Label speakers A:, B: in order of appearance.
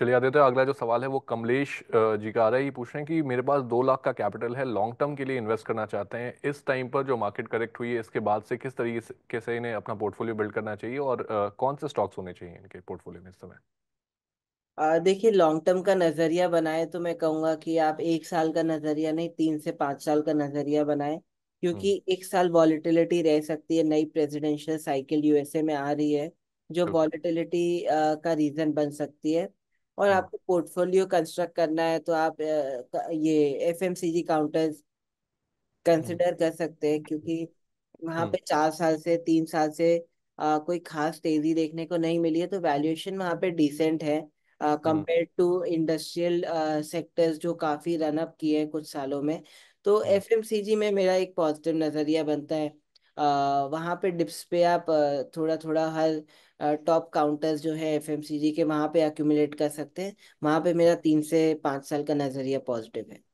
A: चलिए हैं तो अगला जो सवाल है वो कमलेश जी का आ रहा है ये पूछ रहे हैं कि मेरे पास दो लाख का कैपिटल है लॉन्ग टर्म के लिए इन्वेस्ट करना चाहते हैं इस टाइम पर जो मार्केट करेक्ट हुई है इसके बाद से किस तरीके से इन्हें अपना पोर्टफोलियो बिल्ड करना चाहिए और कौन से स्टॉक्स होने चाहिए इनके पोर्टफोलियो में इस
B: समय देखिए लॉन्ग टर्म का नज़रिया बनाए तो मैं कहूँगा कि आप एक साल का नज़रिया नहीं तीन से पाँच साल का नज़रिया बनाए क्योंकि हम्म। एक साल वॉलीटिलिटी रह सकती है नई प्रेसिडेंशियल साइकिल यूएसए में आ रही है जो हम्म। वॉलीटिलिटी का रीजन बन सकती है और हाँ। आपको पोर्टफोलियो कंस्ट्रक्ट करना है तो आप ये F M C G counters consider कर सकते हैं क्योंकि वहाँ हाँ। पे चार साल से तीन साल से आ, कोई खास तेजी देखने को नहीं मिली है तो वैल्यूएशन वहाँ पे डिसेंट है हाँ। कंपेयर टू इंडस्ट्रियल सेक्टर्स जो काफी रनअप किए हैं कुछ सालों में तो एफ एम सी जी में मेरा एक पॉजिटिव नजरिया बनता है वहाँ पे डिप्स पे आप थोड़ा थोड़ा हर टॉप काउंटर्स जो है एफएमसीजी के वहाँ पे एक्यूमुलेट कर सकते हैं वहाँ पे मेरा तीन से पाँच साल का नज़रिया पॉजिटिव है